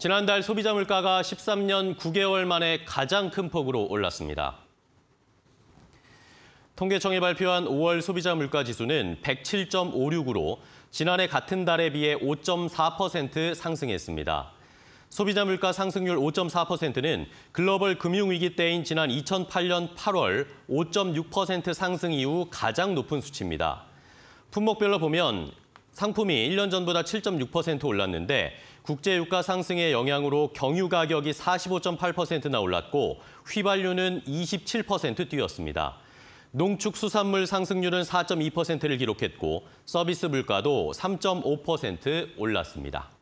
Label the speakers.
Speaker 1: 지난달 소비자 물가가 13년 9개월 만에 가장 큰 폭으로 올랐습니다. 통계청이 발표한 5월 소비자 물가 지수는 107.56으로 지난해 같은 달에 비해 5.4% 상승했습니다. 소비자 물가 상승률 5.4%는 글로벌 금융위기 때인 지난 2008년 8월 5.6% 상승 이후 가장 높은 수치입니다. 품목별로 보면 상품이 1년 전보다 7.6% 올랐는데 국제유가 상승의 영향으로 경유 가격이 45.8%나 올랐고 휘발유는 27% 뛰었습니다. 농축수산물 상승률은 4.2%를 기록했고 서비스 물가도 3.5% 올랐습니다.